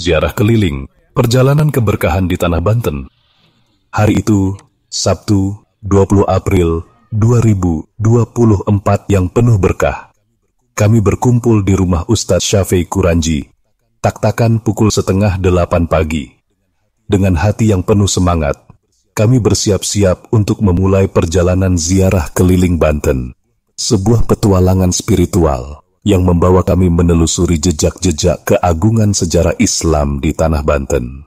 ziarah keliling, perjalanan keberkahan di Tanah Banten. Hari itu, Sabtu 20 April 2024 yang penuh berkah. Kami berkumpul di rumah Ustadz Syafei Kuranji, taktakan pukul setengah delapan pagi. Dengan hati yang penuh semangat, kami bersiap-siap untuk memulai perjalanan ziarah keliling Banten. Sebuah petualangan spiritual yang membawa kami menelusuri jejak-jejak keagungan sejarah Islam di tanah Banten.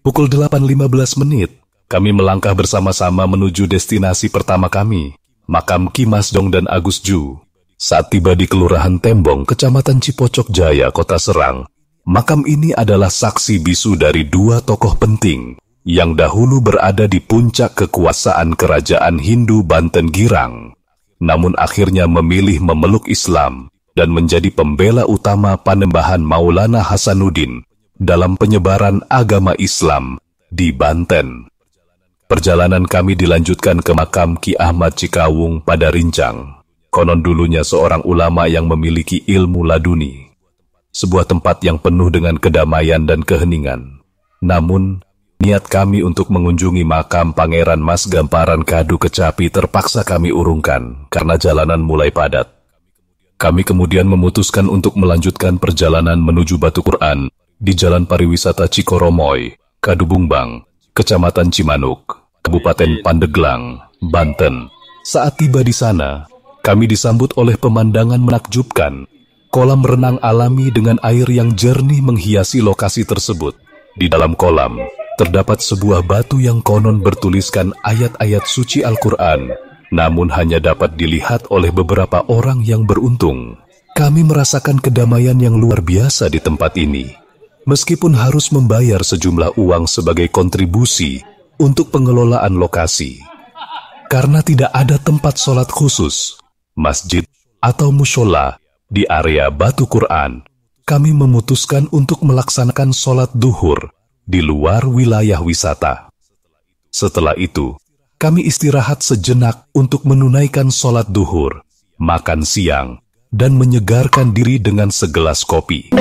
Pukul 8.15 menit, kami melangkah bersama-sama menuju destinasi pertama kami, makam Ki Masdong dan Agus Ju. Saat tiba di Kelurahan Tembong, Kecamatan Cipocok Jaya, Kota Serang, makam ini adalah saksi bisu dari dua tokoh penting yang dahulu berada di puncak kekuasaan kerajaan Hindu Banten Girang, namun akhirnya memilih memeluk Islam dan menjadi pembela utama panembahan Maulana Hasanuddin dalam penyebaran agama Islam di Banten. Perjalanan kami dilanjutkan ke makam Ki Ahmad Cikawung pada Rincang. Konon dulunya seorang ulama yang memiliki ilmu laduni. Sebuah tempat yang penuh dengan kedamaian dan keheningan. Namun, niat kami untuk mengunjungi makam Pangeran Mas Gamparan Kadu Kecapi terpaksa kami urungkan karena jalanan mulai padat. Kami kemudian memutuskan untuk melanjutkan perjalanan menuju Batu Quran di Jalan Pariwisata Cikoromoy, Kadubungbang, Kecamatan Cimanuk, Kabupaten Pandeglang, Banten. Saat tiba di sana, kami disambut oleh pemandangan menakjubkan. Kolam renang alami dengan air yang jernih menghiasi lokasi tersebut. Di dalam kolam, terdapat sebuah batu yang konon bertuliskan ayat-ayat suci Al-Quran namun hanya dapat dilihat oleh beberapa orang yang beruntung. Kami merasakan kedamaian yang luar biasa di tempat ini, meskipun harus membayar sejumlah uang sebagai kontribusi untuk pengelolaan lokasi. Karena tidak ada tempat sholat khusus, masjid atau musyola di area Batu Quran, kami memutuskan untuk melaksanakan sholat duhur di luar wilayah wisata. Setelah itu, kami istirahat sejenak untuk menunaikan sholat duhur, makan siang, dan menyegarkan diri dengan segelas kopi.